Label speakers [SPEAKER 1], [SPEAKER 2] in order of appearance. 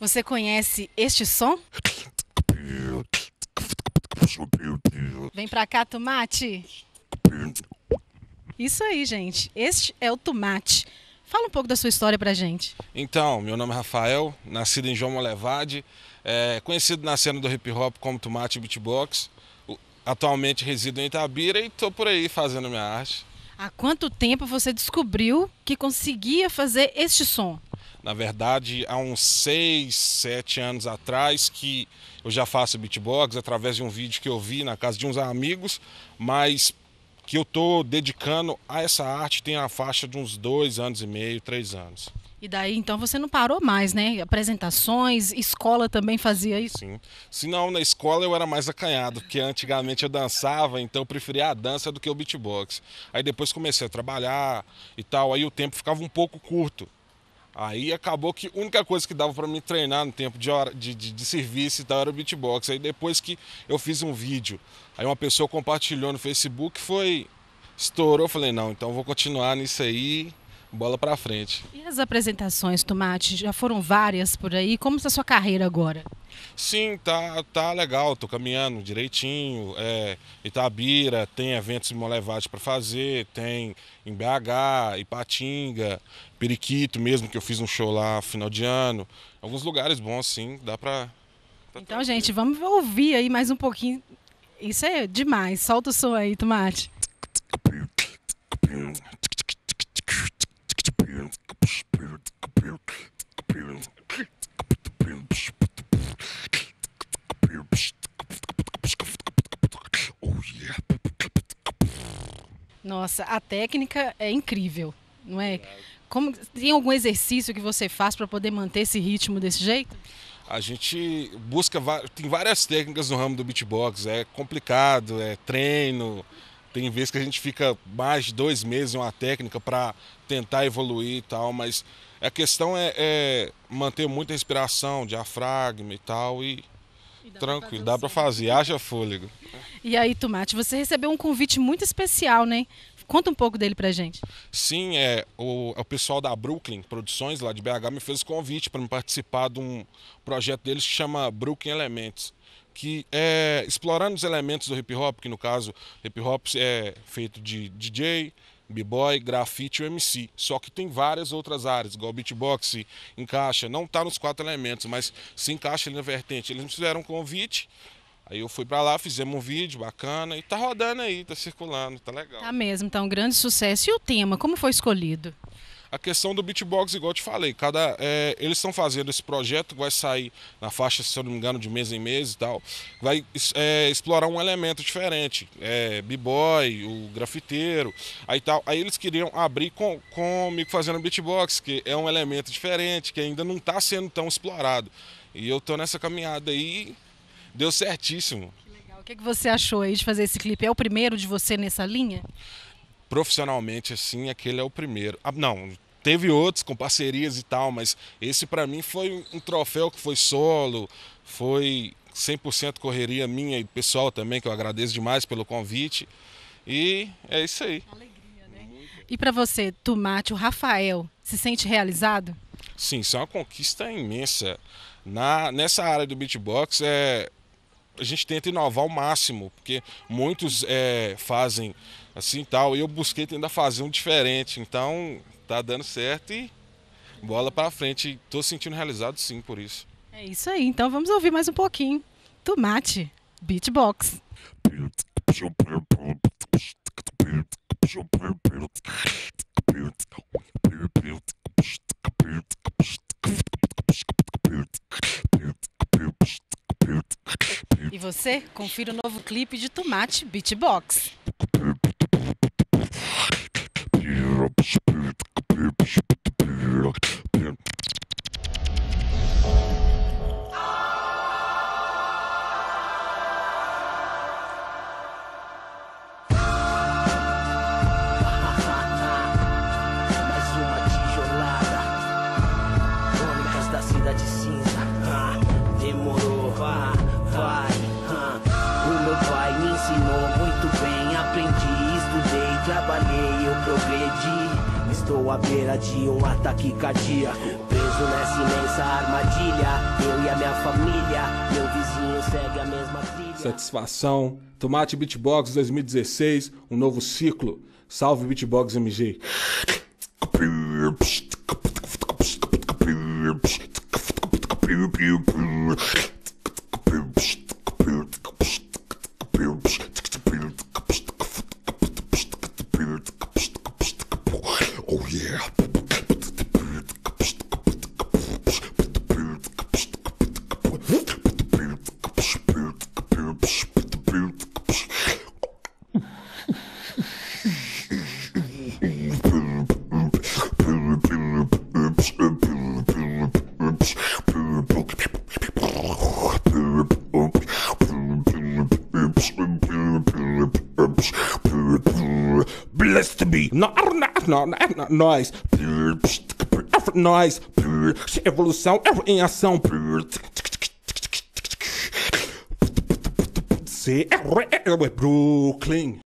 [SPEAKER 1] Você conhece este som? Vem pra cá, tomate. Isso aí, gente. Este é o tomate. Fala um pouco da sua história pra gente.
[SPEAKER 2] Então, meu nome é Rafael, nascido em João Molevade, é, conhecido na cena do hip hop como Tomate Beatbox. Atualmente resido em Itabira e estou por aí fazendo minha arte.
[SPEAKER 1] Há quanto tempo você descobriu que conseguia fazer este som?
[SPEAKER 2] Na verdade, há uns 6, 7 anos atrás que eu já faço beatbox através de um vídeo que eu vi na casa de uns amigos, mas que eu estou dedicando a essa arte tem a faixa de uns dois anos e meio, três anos.
[SPEAKER 1] E daí então você não parou mais, né? Apresentações, escola também fazia isso?
[SPEAKER 2] Sim. Se não, na escola eu era mais acanhado, porque antigamente eu dançava, então eu preferia a dança do que o beatbox. Aí depois comecei a trabalhar e tal, aí o tempo ficava um pouco curto. Aí acabou que a única coisa que dava para me treinar no tempo de, hora, de, de, de serviço e tal era o beatbox. Aí depois que eu fiz um vídeo, aí uma pessoa compartilhou no Facebook, foi. Estourou, falei, não, então vou continuar nisso aí, bola para frente.
[SPEAKER 1] E as apresentações, Tomate? Já foram várias por aí? Como está a sua carreira agora?
[SPEAKER 2] Sim, tá, tá legal, tô caminhando direitinho. É, Itabira tem eventos em Molevade para fazer, tem em BH, Ipatinga, Periquito mesmo, que eu fiz um show lá final de ano. Alguns lugares bons, sim, dá para. Tá
[SPEAKER 1] então, gente, vamos ouvir aí mais um pouquinho. Isso é demais. Solta o som aí, Tomate. Nossa, a técnica é incrível, não é? Como, tem algum exercício que você faz para poder manter esse ritmo desse jeito?
[SPEAKER 2] A gente busca, tem várias técnicas no ramo do beatbox, é complicado, é treino, tem vezes que a gente fica mais de dois meses em uma técnica para tentar evoluir e tal, mas a questão é, é manter muita respiração, diafragma e tal, e dá Tranquilo, pra dá para fazer, haja fôlego.
[SPEAKER 1] E aí, Tomate, você recebeu um convite muito especial, né? Conta um pouco dele pra gente.
[SPEAKER 2] Sim, é o, é o pessoal da Brooklyn Produções, lá de BH, me fez o convite para me participar de um projeto deles que chama Brooklyn Elementos que é explorando os elementos do hip hop, que no caso hip hop é feito de DJ, b-boy, grafite e MC. Só que tem várias outras áreas, igual beatbox, encaixa. Não está nos quatro elementos, mas se encaixa ali na vertente. Eles me fizeram um convite, Aí eu fui para lá, fizemos um vídeo bacana e tá rodando aí, tá circulando, tá legal. Tá
[SPEAKER 1] mesmo, tá um grande sucesso. E o tema, como foi escolhido?
[SPEAKER 2] A questão do beatbox, igual eu te falei, cada, é, eles estão fazendo esse projeto que vai sair na faixa, se eu não me engano, de mês em mês e tal. Vai é, explorar um elemento diferente. É, B-boy, o grafiteiro, aí tal. Aí eles queriam abrir com, comigo fazendo beatbox, que é um elemento diferente, que ainda não está sendo tão explorado. E eu tô nessa caminhada aí, deu certíssimo. Que
[SPEAKER 1] legal. O que, que você achou aí de fazer esse clipe? É o primeiro de você nessa linha?
[SPEAKER 2] profissionalmente assim, aquele é o primeiro. Ah, não, teve outros com parcerias e tal, mas esse para mim foi um troféu que foi solo, foi 100% correria minha e pessoal também, que eu agradeço demais pelo convite. E é isso aí. Né?
[SPEAKER 1] E para você, Tomate, o Rafael, se sente realizado?
[SPEAKER 2] Sim, isso é uma conquista imensa. Na, nessa área do beatbox, é, a gente tenta inovar ao máximo, porque muitos é, fazem assim tal. E eu busquei tentar fazer um diferente. Então, tá dando certo e bola para frente. Tô sentindo realizado sim por isso.
[SPEAKER 1] É isso aí. Então vamos ouvir mais um pouquinho. Tomate, beatbox. E você, confira o novo clipe de Tomate Beatbox.
[SPEAKER 2] Estou à beira de um ataque cardíaco. Preso nessa imensa armadilha, eu e a minha família. Meu vizinho segue a mesma trilha. Satisfação. Tomate Beatbox 2016, um novo ciclo. Salve Beatbox MG. Listen to me. Nós. Nós. Evolução em ação. C é Brooklyn.